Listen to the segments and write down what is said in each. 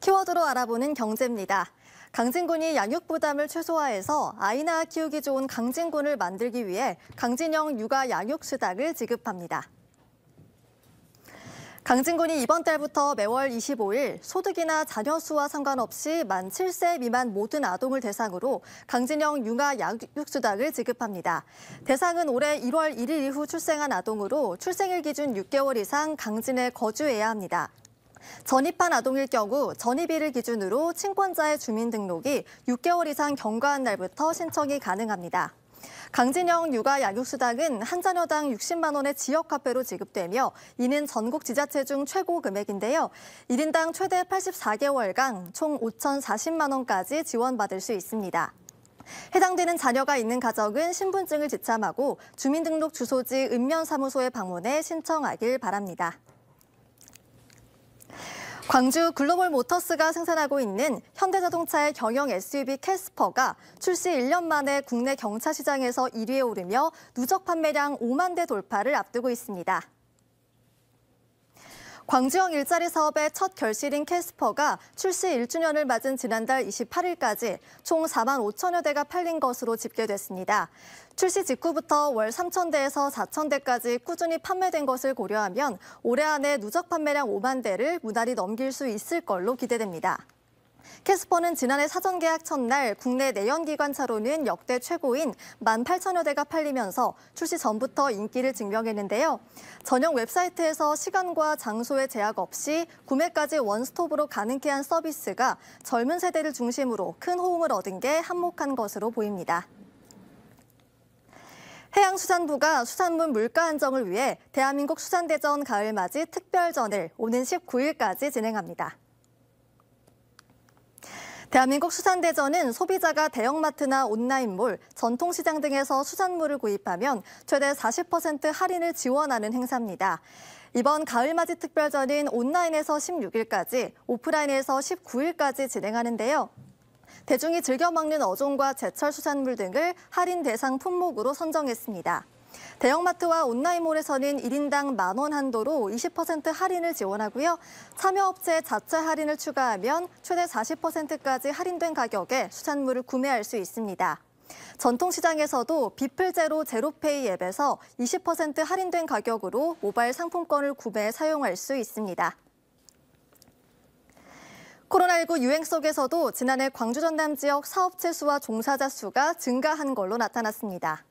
키워드로 알아보는 경제입니다. 강진군이 양육 부담을 최소화해서 아이 낳아 키우기 좋은 강진군을 만들기 위해 강진영 육아 양육 수당을 지급합니다. 강진군이 이번 달부터 매월 25일 소득이나 자녀 수와 상관없이 만 7세 미만 모든 아동을 대상으로 강진영 육아 양육 수당을 지급합니다. 대상은 올해 1월 1일 이후 출생한 아동으로 출생일 기준 6개월 이상 강진에 거주해야 합니다. 전입한 아동일 경우 전입일을 기준으로 친권자의 주민등록이 6개월 이상 경과한 날부터 신청이 가능합니다. 강진영 육아 양육수당은 한 자녀당 60만 원의 지역화폐로 지급되며 이는 전국 지자체 중 최고 금액인데요. 1인당 최대 84개월간 총 5,040만 원까지 지원받을 수 있습니다. 해당되는 자녀가 있는 가정은 신분증을 지참하고 주민등록 주소지 읍면사무소에 방문해 신청하길 바랍니다. 광주 글로벌 모터스가 생산하고 있는 현대자동차의 경영 SUV 캐스퍼가 출시 1년 만에 국내 경차 시장에서 1위에 오르며 누적 판매량 5만 대 돌파를 앞두고 있습니다. 광주형 일자리 사업의 첫 결실인 캐스퍼가 출시 1주년을 맞은 지난달 28일까지 총 4만 5천여 대가 팔린 것으로 집계됐습니다. 출시 직후부터 월 3천 대에서 4천 대까지 꾸준히 판매된 것을 고려하면 올해 안에 누적 판매량 5만 대를 무난히 넘길 수 있을 걸로 기대됩니다. 캐스퍼는 지난해 사전 계약 첫날 국내 내연 기관차로는 역대 최고인 18,000여 대가 팔리면서 출시 전부터 인기를 증명했는데요. 전용 웹사이트에서 시간과 장소의 제약 없이 구매까지 원스톱으로 가능케 한 서비스가 젊은 세대를 중심으로 큰 호응을 얻은 게 한몫한 것으로 보입니다. 해양수산부가 수산물 물가 안정을 위해 대한민국 수산대전 가을맞이 특별전을 오는 19일까지 진행합니다. 대한민국 수산대전은 소비자가 대형마트나 온라인몰, 전통시장 등에서 수산물을 구입하면 최대 40% 할인을 지원하는 행사입니다. 이번 가을맞이 특별전은 온라인에서 16일까지, 오프라인에서 19일까지 진행하는데요. 대중이 즐겨 먹는 어종과 제철 수산물 등을 할인 대상 품목으로 선정했습니다. 대형마트와 온라인몰에서는 1인당 만원 한도로 20% 할인을 지원하고요. 참여업체 자체 할인을 추가하면 최대 40%까지 할인된 가격에 수산물을 구매할 수 있습니다. 전통시장에서도 비플제로 제로페이 앱에서 20% 할인된 가격으로 모바일 상품권을 구매 사용할 수 있습니다. 코로나19 유행 속에서도 지난해 광주 전남 지역 사업체 수와 종사자 수가 증가한 걸로 나타났습니다.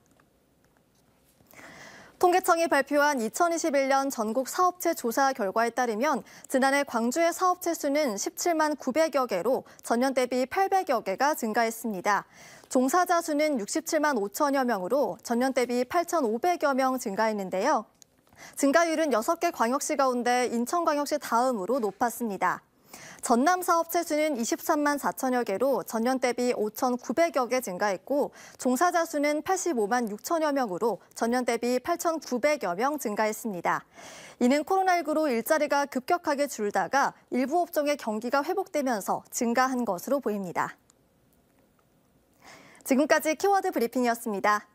통계청이 발표한 2021년 전국 사업체 조사 결과에 따르면 지난해 광주의 사업체 수는 17만 900여 개로 전년 대비 800여 개가 증가했습니다. 종사자 수는 67만 5천여 명으로 전년 대비 8,500여 명 증가했는데요. 증가율은 6개 광역시 가운데 인천광역시 다음으로 높았습니다. 전남 사업체 수는 23만 4천여 개로 전년 대비 5,900여 개 증가했고 종사자 수는 85만 6천여 명으로 전년 대비 8,900여 명 증가했습니다. 이는 코로나19로 일자리가 급격하게 줄다가 일부 업종의 경기가 회복되면서 증가한 것으로 보입니다. 지금까지 키워드 브리핑이었습니다.